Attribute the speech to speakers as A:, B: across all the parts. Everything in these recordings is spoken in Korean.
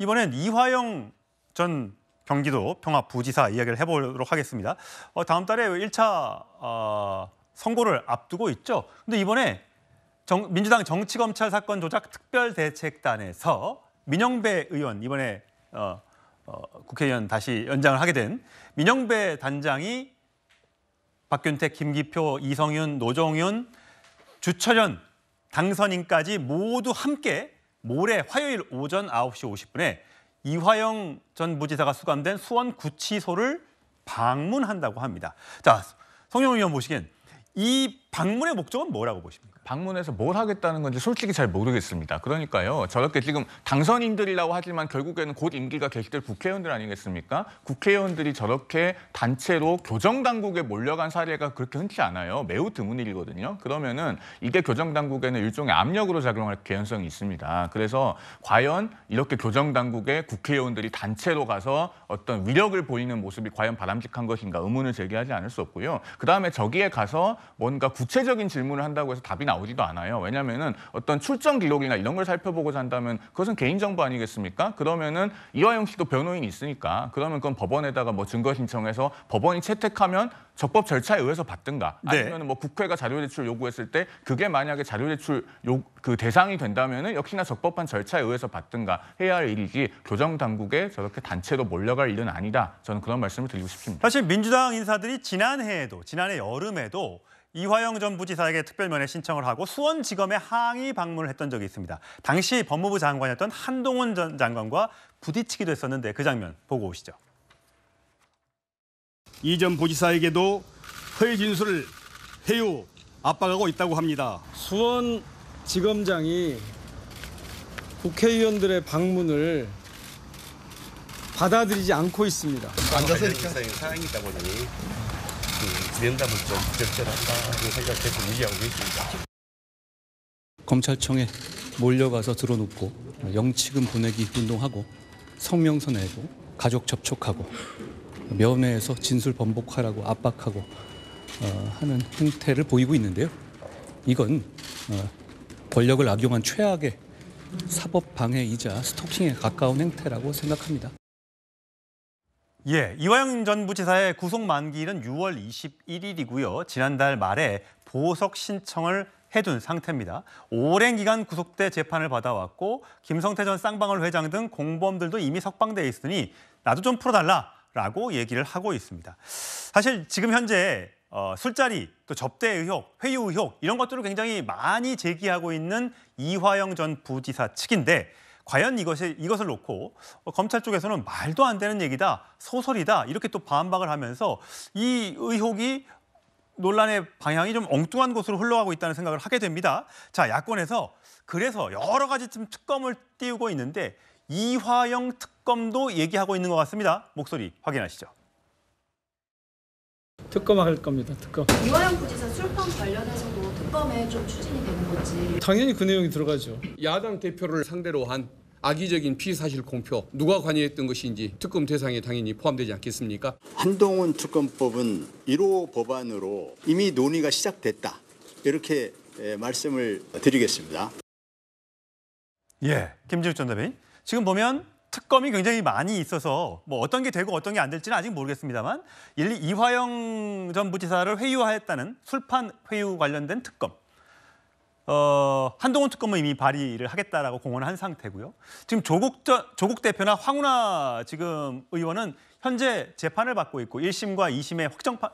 A: 이번엔 이화영 전 경기도 평화부지사 이야기를 해보도록 하겠습니다. 어, 다음 달에 1차 어, 선고를 앞두고 있죠. 근데 이번에 정, 민주당 정치검찰 사건 조작 특별대책단에서 민영배 의원 이번에 어, 어, 국회의원 다시 연장을 하게 된 민영배 단장이 박균택, 김기표, 이성윤, 노정윤, 주철현 당선인까지 모두 함께 모레 화요일 오전 9시 50분에 이화영 전 부지사가 수감된 수원 구치소를 방문한다고
B: 합니다. 자, 성영 의원 보시기엔 이 방문의 목적은 뭐라고 보십니까? 방문해서 뭘 하겠다는 건지 솔직히 잘 모르겠습니다. 그러니까요. 저렇게 지금 당선인들이라고 하지만 결국에는 곧 임기가 계속될 국회의원들 아니겠습니까? 국회의원들이 저렇게 단체로 교정당국에 몰려간 사례가 그렇게 흔치 않아요. 매우 드문 일이거든요. 그러면은 이게 교정당국에는 일종의 압력으로 작용할 개연성이 있습니다. 그래서 과연 이렇게 교정당국에 국회의원들이 단체로 가서 어떤 위력을 보이는 모습이 과연 바람직한 것인가 의문을 제기하지 않을 수 없고요. 그다음에 저기에 가서 뭔가 구체적인 질문을 한다고 해서 답이 나오지도 않아요. 왜냐하면 어떤 출정 기록이나 이런 걸 살펴보고자 한다면 그것은 개인정보 아니겠습니까? 그러면은 이화영 씨도 변호인이 있으니까 그러면 그건 법원에다가 뭐 증거 신청해서 법원이 채택하면 적법 절차에 의해서 받든가 네. 아니면 뭐 국회가 자료 제출 요구했을 때 그게 만약에 자료 제출 그 대상이 된다면 역시나 적법한 절차에 의해서 받든가 해야 할 일이지 교정 당국에 저렇게 단체로 몰려갈 일은 아니다. 저는 그런 말씀을 드리고 싶습니다. 사실 민주당
A: 인사들이 지난해에도 지난해 여름에도 이화영 전 부지사에게 특별면회 신청을 하고 수원지검에 항의 방문을 했던 적이 있습니다. 당시 법무부 장관이었던 한동훈 전 장관과 부딪히기도 했었는데 그 장면 보고 오시죠. 이 전 부지사에게도 허위 진술을 해요 압박하고 있다고 합니다.
C: 수원지검장이 국회의원들의 방문을 받아들이지 않고 있습니다. 앉아서 이렇게
B: 사항이 있다 보니 그 면담을 좀 적절하다 하는 생각 계속 얘기하고 있습니다.
A: 검찰청에 몰려가서 들어눕고 영치금 보내기 운동하고
C: 성명서 내고 가족 접촉하고 면회에서 진술 번복하라고 압박하고 어, 하는 행태를 보이고 있는데요. 이건 어, 권력을 악용한 최악의 사법 방해이자 스토킹에 가까운 행태라고 생각합니다.
A: 예, 이화영 전 부지사의 구속 만기일은 6월 21일이고요. 지난달 말에 보석 신청을 해둔 상태입니다. 오랜 기간 구속돼 재판을 받아왔고 김성태 전 쌍방울 회장 등 공범들도 이미 석방돼 있으니 나도 좀 풀어달라라고 얘기를 하고 있습니다. 사실 지금 현재 어, 술자리, 또 접대 의혹, 회유 의혹 이런 것들을 굉장히 많이 제기하고 있는 이화영 전 부지사 측인데 과연 이것이, 이것을 놓고 어, 검찰 쪽에서는 말도 안 되는 얘기다, 소설이다 이렇게 또 반박을 하면서 이 의혹이 논란의 방향이 좀 엉뚱한 곳으로 흘러가고 있다는 생각을 하게 됩니다. 자, 야권에서 그래서 여러 가지 지 특검을 띄우고 있는데 이화영 특검도 얘기하고 있는 것 같습니다. 목소리 확인하시죠. 특검할 겁니다. 특검.
D: 이화영 부지사 술판 관련해서도 뭐 특검에 좀 추진이 되는
C: 건지. 당연히 그 내용이 들어가죠. 야당 대표를 상대로 한 악의적인 피사실 의 공표, 누가 관여했던 것인지 특검 대상에 당연히 포함되지 않겠습니까? 한동훈 특검법은
A: 1호 법안으로 이미 논의가 시작됐다. 이렇게 예, 말씀을 드리겠습니다. 예, 김지우 전 대변인. 지금 보면 특검이 굉장히 많이 있어서 뭐 어떤 게 되고 어떤 게 안 될지는 아직 모르겠습니다만 일 이화영 전 부지사를 회유하였다는 술판 회유 관련된 특검. 어, 한동훈 특검은 이미 발의를 하겠다라고 공언한 상태고요. 지금 조국, 조국 대표나 황운하 지금 의원은 현재 재판을 받고 있고 1심과 2심의 확정 파,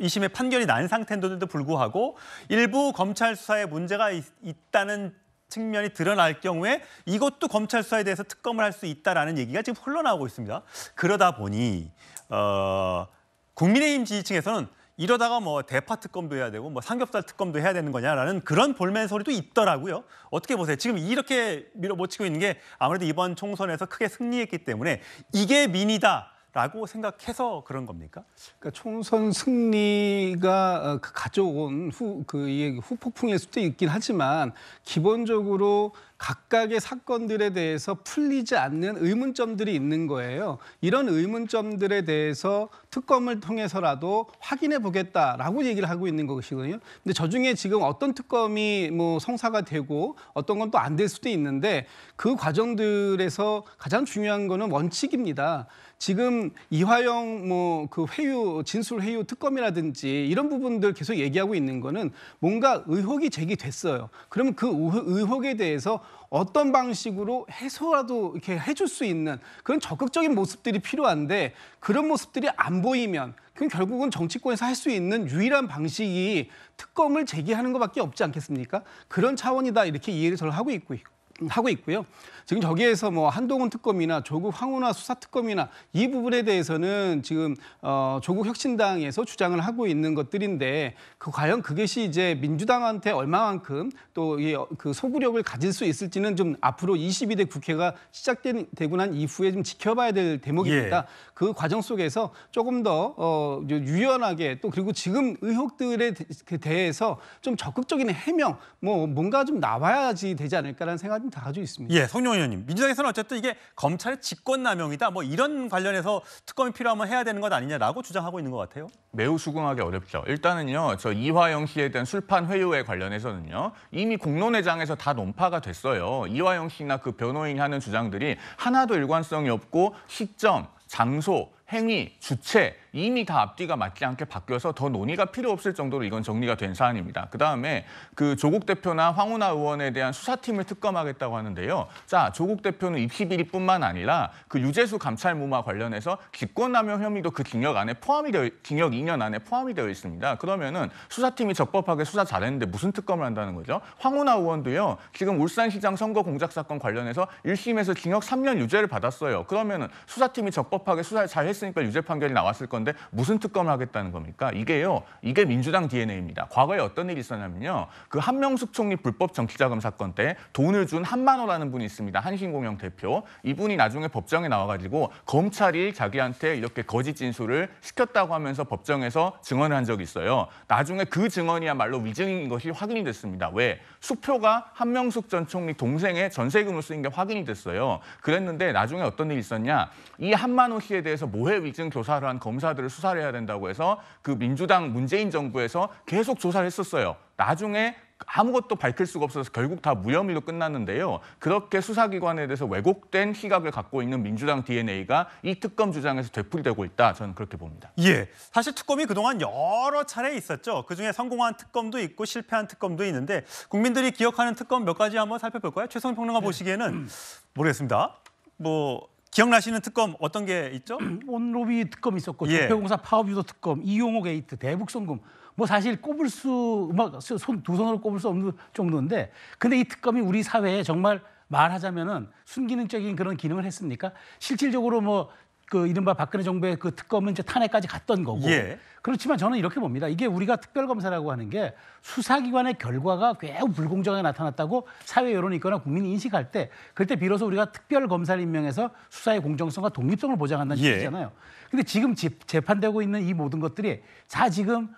A: 2심의 판결이 난 상태인데도 불구하고 일부 검찰 수사에 문제가 있, 있다는 측면이 드러날 경우에 이것도 검찰 수사에 대해서 특검을 할 수 있다라는 얘기가 지금 흘러나오고 있습니다. 그러다 보니 어, 국민의힘 지지층에서는 이러다가 뭐 대파 특검도 해야 되고 뭐 삼겹살 특검도 해야 되는 거냐라는 그런 볼멘 소리도 있더라고요. 어떻게 보세요? 지금 이렇게 밀어붙이고 있는 게 아무래도 이번 총선에서 크게 승리했기 때문에 이게 민이다. 라고 생각해서 그런 겁니까? 그러니까
C: 총선 승리가 어, 그 가져온 후, 그 후폭풍일 수도 있긴 하지만 기본적으로 각각의 사건들에 대해서 풀리지 않는 의문점들이 있는 거예요. 이런 의문점들에 대해서 특검을 통해서라도 확인해 보겠다라고 얘기를 하고 있는 것이거든요. 근데 저 중에 지금 어떤 특검이 뭐 성사가 되고 어떤 건 또 안 될 수도 있는데 그 과정들에서 가장 중요한 거는 원칙입니다. 지금 이화영 뭐 그 회유 진술 회유 특검이라든지 이런 부분들 계속 얘기하고 있는 거는 뭔가 의혹이 제기됐어요. 그러면 그 의혹에 대해서 어떤 방식으로 해소라도 이렇게 해줄 수 있는 그런 적극적인 모습들이 필요한데 그런 모습들이 안 보이면 그럼 결국은 정치권에서 할 수 있는 유일한 방식이 특검을 제기하는 것밖에 없지 않겠습니까? 그런 차원이다 이렇게 이해를 저는 하고 있고요. 하고 있고요. 지금 저기에서 뭐 한동훈 특검이나 조국 황운하 수사 특검이나 이 부분에 대해서는 지금 어, 조국 혁신당에서 주장을 하고 있는 것들인데 그 과연 그것이 이제 민주당한테 얼마만큼 또그 어, 소구력을 가질 수 있을지는 좀 앞으로 22대 국회가 시작되고 난 이후에 좀 지켜봐야 될 대목입니다. 예. 그 과정 속에서 조금 더 어, 유연하게 또 그리고 지금 의혹들에 그 대해서 좀 적극적인 해명 뭐
A: 뭔가 좀 나와야지 되지 않을까라는 생각이 조금 다 가지고 있습니다. 예, 성룡 의원님. 민주당에서는 어쨌든 이게 검찰의 직권남용이다. 뭐 이런 관련해서 특검이 필요하면 해야 되는 것 아니냐라고 주장하고 있는 것 같아요.
B: 매우 수긍하기 어렵죠. 일단은요. 저 이화영 씨에 대한 술판 회유에 관련해서는요. 이미 공론회장에서 다 논파가 됐어요. 이화영 씨나 그 변호인이 하는 주장들이 하나도 일관성이 없고 시점, 장소, 행위, 주체 이미 다 앞뒤가 맞지 않게 바뀌어서 더 논의가 필요 없을 정도로 이건 정리가 된 사안입니다. 그다음에 그 조국 대표나 황운하 의원에 대한 수사팀을 특검하겠다고 하는데요. 자, 조국 대표는 입시 비리뿐만 아니라 그 유재수 감찰 무마 관련해서 직권남용 혐의도 그 징역 안에 포함이 되어 징역 2년 안에 포함이 되어 있습니다. 그러면은 수사팀이 적법하게 수사 잘했는데 무슨 특검을 한다는 거죠? 황운하 의원도요. 지금 울산시장 선거 공작 사건 관련해서 1심에서 징역 3년 유죄를 받았어요. 그러면은 수사팀이 적법하게 수사 잘했으니까 유죄 판결이 나왔을 건데 건데 무슨 특검을 하겠다는 겁니까? 이게요. 이게 민주당 DNA입니다. 과거에 어떤 일이 있었냐면요. 그 한명숙 총리 불법 정치자금 사건 때 돈을 준 한만호라는 분이 있습니다. 한신공영 대표. 이분이 나중에 법정에 나와가지고 검찰이 자기한테 이렇게 거짓 진술을 시켰다고 하면서 법정에서 증언을 한 적이 있어요. 나중에 그 증언이야말로 위증인 것이 확인이 됐습니다. 왜? 수표가 한명숙 전 총리 동생의 전세금으로 쓰인 게 확인이 됐어요. 그랬는데 나중에 어떤 일이 있었냐. 이 한만호 씨에 대해서 모해 위증 조사를 한 검사 검사들을 수사를 해야 된다고 해서 그 민주당 문재인 정부에서 계속 조사를 했었어요. 나중에 아무것도 밝힐 수가 없어서 결국 다 무혐의로 끝났는데요. 그렇게 수사기관에 대해서 왜곡된 희각을 갖고 있는 민주당 DNA가 이 특검 주장에서 되풀이되고 있다. 저는 그렇게 봅니다. 예, 사실 특검이
A: 그동안 여러 차례 있었죠. 그중에 성공한 특검도 있고 실패한 특검도 있는데 국민들이 기억하는 특검 몇 가지 한번 살펴볼까요? 최성 평론가 네. 보시기에는 모르겠습니다. 뭐 기억나시는 특검 어떤 게 있죠?
D: 온로비 특검 있었고 예. 조폐공사 파업유도 특검, 이용호 게이트, 대북송금 뭐 사실 꼽을 수, 막손두 손으로 꼽을 수 없는 정도인데 근데 이 특검이 우리 사회에 정말 말하자면은 순기능적인 그런 기능을 했습니까? 실질적으로 뭐그 이른바 박근혜 정부의 그 특검은 이제 탄핵까지 갔던 거고. 예. 그렇지만 저는 이렇게 봅니다. 이게 우리가 특별검사라고 하는 게 수사기관의 결과가 매우 불공정하게 나타났다고 사회 여론이 있거나 국민이 인식할 때 그때 비로소 우리가 특별검사를 임명해서 수사의 공정성과 독립성을 보장한다는 예. 얘기잖아요. 근데 지금 재판되고 있는 이 모든 것들이 다 지금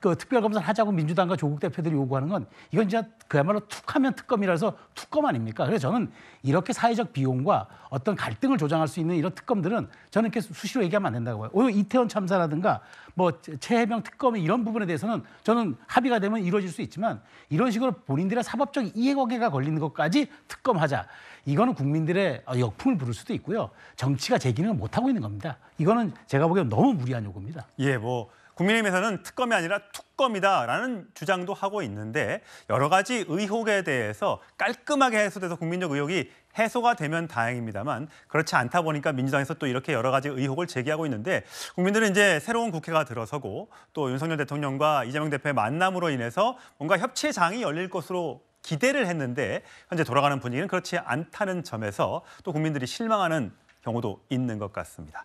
D: 그 특별검사를 하자고 민주당과 조국 대표들이 요구하는 건 이건 진짜 그야말로 툭하면 특검이라서 특검 아닙니까? 그래서 저는 이렇게 사회적 비용과 어떤 갈등을 조장할 수 있는 이런 특검들은 저는 이렇게 수시로 얘기하면 안 된다고 봐요. 오히려 이태원 참사라든가 뭐 최해병 특검이 이런 부분에 대해서는 저는 합의가 되면 이루어질 수 있지만 이런 식으로 본인들의 사법적 이해관계가 걸리는 것까지 특검하자. 이거는 국민들의 역풍을 부를 수도 있고요. 정치가 제 기능을 못 하고 있는 겁니다. 이거는 제가 보기에는 너무 무리한 요구입니다.
A: 예, 뭐. 국민의힘에서는 특검이 아니라 특검이다라는 주장도 하고 있는데 여러 가지 의혹에 대해서 깔끔하게 해소돼서 국민적 의혹이 해소가 되면 다행입니다만 그렇지 않다 보니까 민주당에서 또 이렇게 여러 가지 의혹을 제기하고 있는데 국민들은 이제 새로운 국회가 들어서고 또 윤석열 대통령과 이재명 대표의 만남으로 인해서 뭔가 협치의 장이 열릴 것으로 기대를 했는데 현재 돌아가는 분위기는 그렇지 않다는 점에서 또 국민들이 실망하는 경우도 있는 것 같습니다.